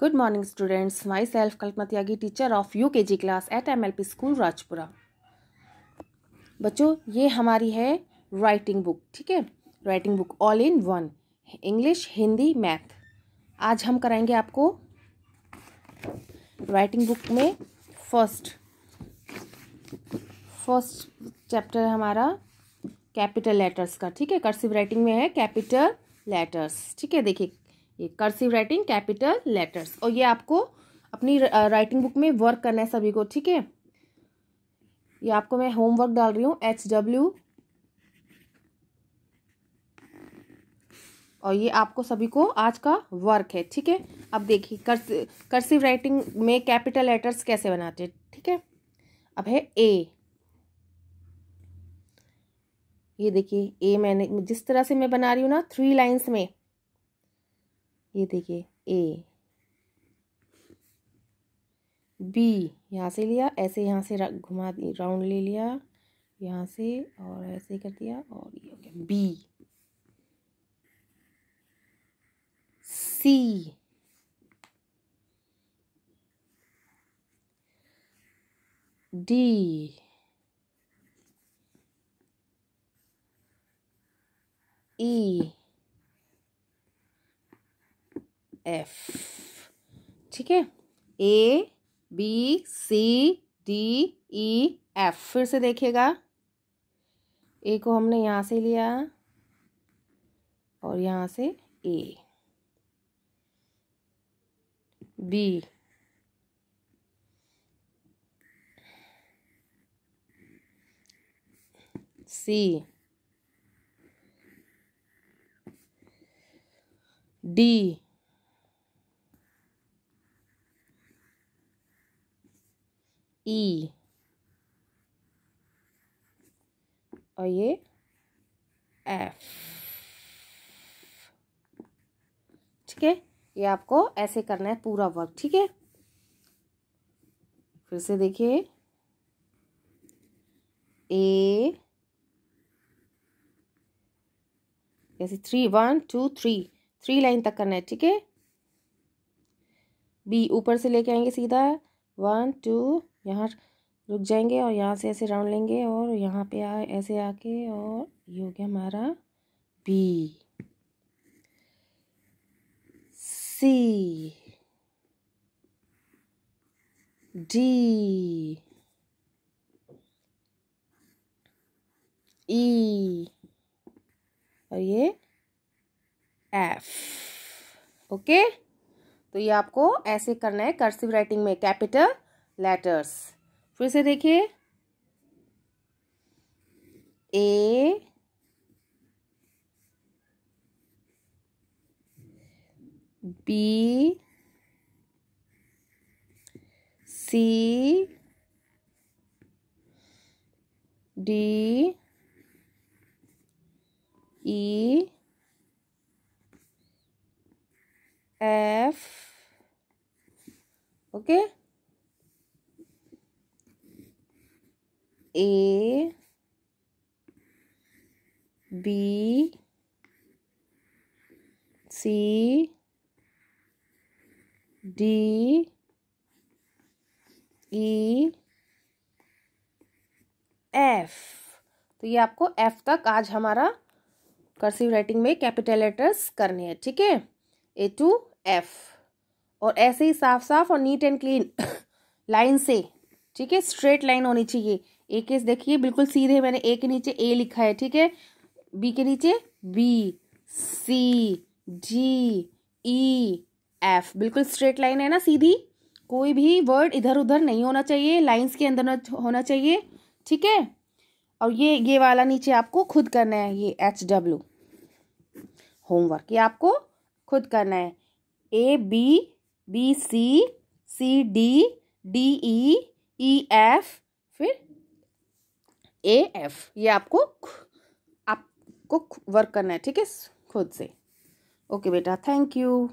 Good morning students my Kalpana Tyagi teacher of U K G class at M L P school Rajpura बच्चों ये हमारी है writing book ठीक है writing book all in one English Hindi math आज हम कराएंगे आपको राइटिंग बुक में फर्स्ट फर्स्ट चैप्टर हमारा कैपिटल लेटर्स का ठीक है कर्सिव राइटिंग में है कैपिटल लेटर्स ठीक है देखिए ये कर्सिव राइटिंग कैपिटल लेटर्स और ये आपको अपनी राइटिंग बुक में वर्क करना है सभी को ठीक है ये आपको मैं होमवर्क डाल रही हूँ एच डब्ल्यू और ये आपको सभी को आज का वर्क है ठीक है अब देखिए कर्सिव कर्सिव राइटिंग में कैपिटल लेटर्स कैसे बनाते हैं ठीक है अब है ए ये देखिए ए मैंने जिस तरह से मैं बना रही हूँ ना थ्री लाइंस में ये देखिए ए बी यहाँ से लिया ऐसे यहाँ से घुमा राउंड ले लिया यहाँ से और ऐसे कर दिया और ये हो गया B C D E e. F ठीक है A B C D E F फिर से देखिएगा ए को हमने यहाँ से लिया और यहाँ से ए बी सी डी ई और ये एफ ठीक है ये आपको ऐसे करना है पूरा वर्क ठीक है फिर से देखिए ए जैसे three one two three three line तक करना है ठीक है बी ऊपर से लेके आएंगे सीधा वन टू यहाँ रुक जाएंगे और यहाँ से ऐसे राउंड लेंगे और यहाँ पे आ ऐसे आके और ये हो गया हमारा बी सी डी ई और ये एफ ओके तो ये आपको ऐसे करना है कर्सिव राइटिंग में कैपिटल लेटर्स फिर से देखिए A B C D E A B C D E F तो ये आपको एफ तक आज हमारा कर्सिव राइटिंग में कैपिटल लेटर्स करने हैं ठीक है ए टू एफ और ऐसे ही साफ साफ और नीट एंड क्लीन लाइन से ठीक है स्ट्रेट लाइन होनी चाहिए ए केस देखिए बिल्कुल सीधे मैंने ए के नीचे ए लिखा है ठीक है बी के नीचे B C G E F बिल्कुल स्ट्रेट लाइन है ना सीधी कोई भी वर्ड इधर उधर नहीं होना चाहिए लाइंस के अंदर होना चाहिए ठीक है और ये ये वाला नीचे आपको खुद करना है ये एच डब्ल्यू होमवर्क ये आपको खुद करना है A B B C C D D E E F फिर ए एफ ये आपको आपको वर्क करना है ठीक है खुद से ओके बेटा थैंक यू